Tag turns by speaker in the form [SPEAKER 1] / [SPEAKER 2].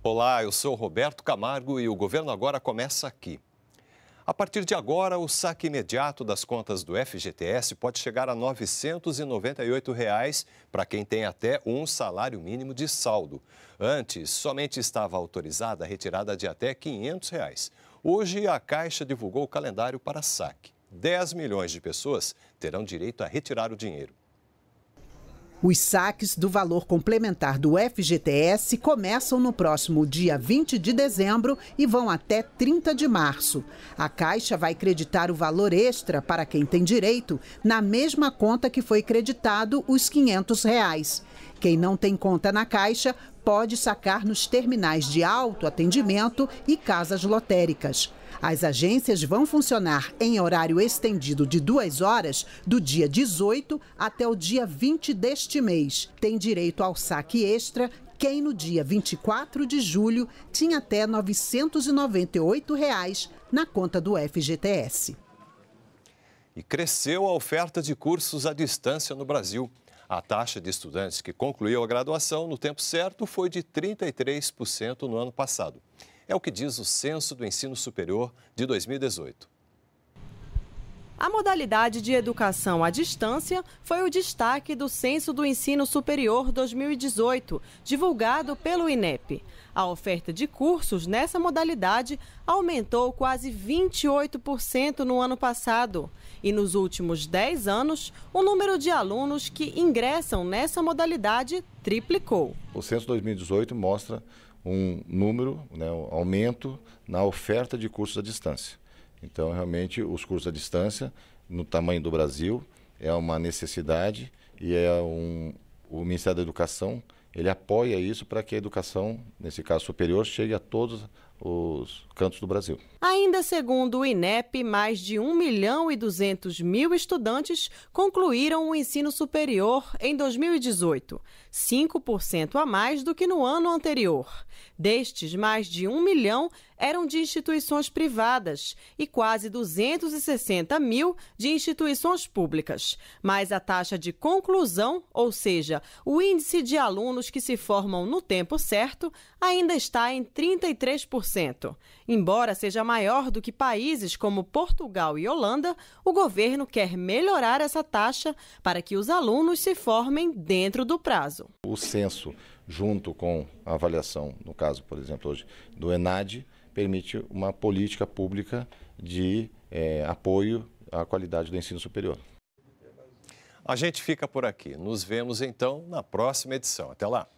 [SPEAKER 1] Olá, eu sou Roberto Camargo e o Governo Agora começa aqui. A partir de agora, o saque imediato das contas do FGTS pode chegar a R$ 998 reais para quem tem até um salário mínimo de saldo. Antes, somente estava autorizada a retirada de até R$ 500. Reais. Hoje, a Caixa divulgou o calendário para saque. 10 milhões de pessoas terão direito a retirar o dinheiro.
[SPEAKER 2] Os saques do valor complementar do FGTS começam no próximo dia 20 de dezembro e vão até 30 de março. A Caixa vai creditar o valor extra para quem tem direito na mesma conta que foi creditado os R$ 500. Reais. Quem não tem conta na Caixa pode sacar nos terminais de autoatendimento e casas lotéricas. As agências vão funcionar em horário estendido de duas horas, do dia 18 até o dia 20 deste mês. Tem direito ao saque extra quem no dia 24 de julho tinha até R$ 998 reais na conta do FGTS.
[SPEAKER 1] E cresceu a oferta de cursos à distância no Brasil. A taxa de estudantes que concluiu a graduação no tempo certo foi de 33% no ano passado. É o que diz o Censo do Ensino Superior de 2018.
[SPEAKER 3] A modalidade de educação à distância foi o destaque do Censo do Ensino Superior 2018, divulgado pelo INEP. A oferta de cursos nessa modalidade aumentou quase 28% no ano passado. E nos últimos 10 anos, o número de alunos que ingressam nessa modalidade triplicou.
[SPEAKER 4] O Censo 2018 mostra um número, né, um aumento na oferta de cursos à distância. Então, realmente, os cursos à distância, no tamanho do Brasil, é uma necessidade e é um, o Ministério da Educação ele apoia isso para que a educação, nesse caso superior, chegue a todos os cantos do Brasil.
[SPEAKER 3] Ainda segundo o INEP, mais de 1 milhão e 200 mil estudantes concluíram o ensino superior em 2018, 5% a mais do que no ano anterior. Destes, mais de 1 milhão eram de instituições privadas e quase 260 mil de instituições públicas. Mas a taxa de conclusão, ou seja, o índice de alunos que se formam no tempo certo, ainda está em 33%. Embora seja maior do que países como Portugal e Holanda, o governo quer melhorar essa taxa para que os alunos se formem dentro do prazo.
[SPEAKER 4] O censo, junto com a avaliação, no caso, por exemplo, hoje, do ENAD, permite uma política pública de é, apoio à qualidade do ensino superior.
[SPEAKER 1] A gente fica por aqui. Nos vemos então na próxima edição. Até lá.